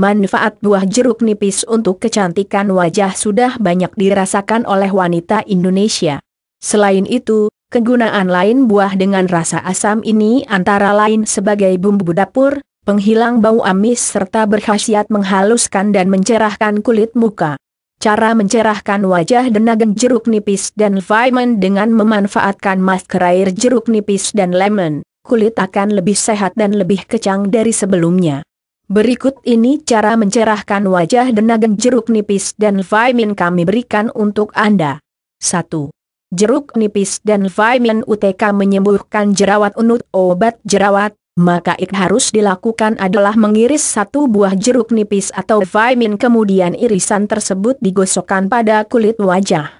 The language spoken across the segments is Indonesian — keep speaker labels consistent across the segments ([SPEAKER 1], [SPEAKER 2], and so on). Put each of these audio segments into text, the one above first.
[SPEAKER 1] Manfaat buah jeruk nipis untuk kecantikan wajah sudah banyak dirasakan oleh wanita Indonesia. Selain itu, kegunaan lain buah dengan rasa asam ini antara lain sebagai bumbu dapur, penghilang bau amis serta berkhasiat menghaluskan dan mencerahkan kulit muka. Cara mencerahkan wajah dengan jeruk nipis dan vitamin dengan memanfaatkan masker air jeruk nipis dan lemon, kulit akan lebih sehat dan lebih kecang dari sebelumnya. Berikut ini cara mencerahkan wajah dengan jeruk nipis dan vitamin kami berikan untuk Anda. 1. Jeruk nipis dan vitamin UTK menyembuhkan jerawat unut obat jerawat, maka ik harus dilakukan adalah mengiris satu buah jeruk nipis atau vitamin kemudian irisan tersebut digosokkan pada kulit wajah.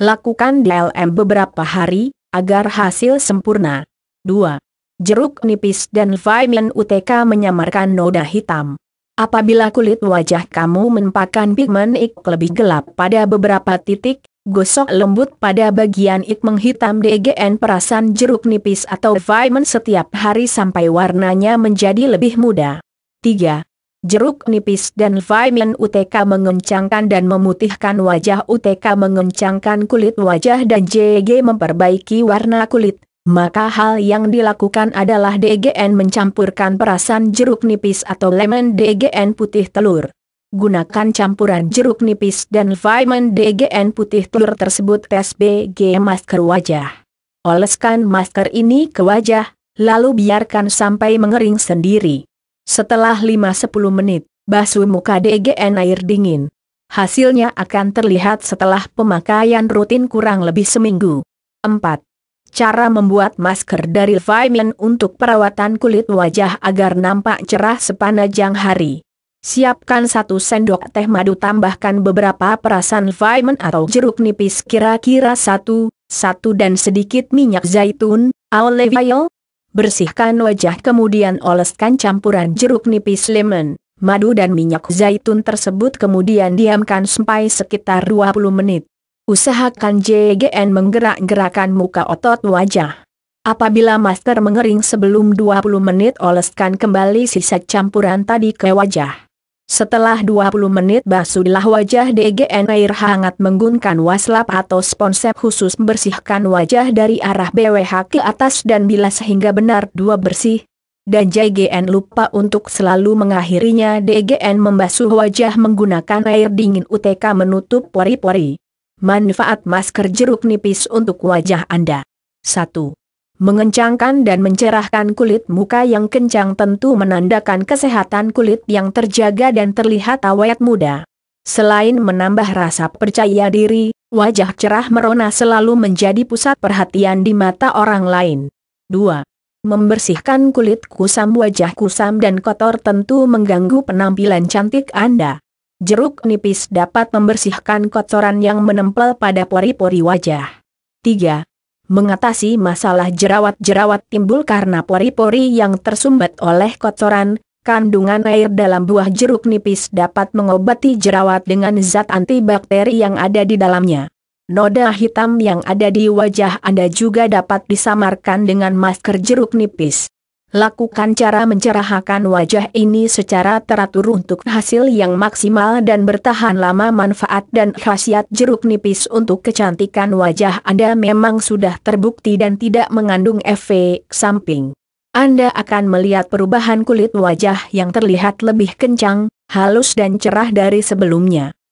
[SPEAKER 1] Lakukan DLM beberapa hari, agar hasil sempurna. 2 jeruk nipis dan vitamin UTK menyamarkan noda hitam. Apabila kulit wajah kamu menempakan pigmen ik lebih gelap pada beberapa titik, gosok lembut pada bagian ik menghitam DGN perasan jeruk nipis atau vitamin setiap hari sampai warnanya menjadi lebih muda. 3. Jeruk nipis dan vitamin UTK mengencangkan dan memutihkan wajah UTK mengencangkan kulit wajah dan JG memperbaiki warna kulit maka hal yang dilakukan adalah DGN mencampurkan perasan jeruk nipis atau lemon DGN putih telur. Gunakan campuran jeruk nipis dan vitamin DGN putih telur tersebut tes BG masker wajah. Oleskan masker ini ke wajah, lalu biarkan sampai mengering sendiri. Setelah 5-10 menit, basuh muka DGN air dingin. Hasilnya akan terlihat setelah pemakaian rutin kurang lebih seminggu. 4 cara membuat masker dari vitamin untuk perawatan kulit wajah agar nampak cerah sepanjang hari. Siapkan satu sendok teh madu tambahkan beberapa perasan vitamin atau jeruk nipis kira-kira satu, satu dan sedikit minyak zaitun, olive oil. Bersihkan wajah kemudian oleskan campuran jeruk nipis lemon, madu dan minyak zaitun tersebut kemudian diamkan sampai sekitar 20 menit. Usahakan JGN menggerak-gerakan muka otot wajah. Apabila masker mengering sebelum 20 menit oleskan kembali sisa campuran tadi ke wajah. Setelah 20 menit basuhlah wajah DGN air hangat menggunakan waslap atau sponsep khusus membersihkan wajah dari arah BWH ke atas dan bila sehingga benar dua bersih. Dan JGN lupa untuk selalu mengakhirinya DGN membasuh wajah menggunakan air dingin UTK menutup pori-pori. Manfaat masker jeruk nipis untuk wajah Anda. 1. Mengencangkan dan mencerahkan kulit muka yang kencang tentu menandakan kesehatan kulit yang terjaga dan terlihat awet muda. Selain menambah rasa percaya diri, wajah cerah merona selalu menjadi pusat perhatian di mata orang lain. 2. Membersihkan kulit kusam wajah kusam dan kotor tentu mengganggu penampilan cantik Anda jeruk nipis dapat membersihkan kotoran yang menempel pada pori-pori wajah. 3. Mengatasi masalah jerawat-jerawat timbul karena pori-pori yang tersumbat oleh kotoran, kandungan air dalam buah jeruk nipis dapat mengobati jerawat dengan zat antibakteri yang ada di dalamnya. Noda hitam yang ada di wajah Anda juga dapat disamarkan dengan masker jeruk nipis. Lakukan cara mencerahkan wajah ini secara teratur untuk hasil yang maksimal dan bertahan lama manfaat dan khasiat jeruk nipis untuk kecantikan wajah Anda memang sudah terbukti dan tidak mengandung efek samping. Anda akan melihat perubahan kulit wajah yang terlihat lebih kencang, halus dan cerah dari sebelumnya.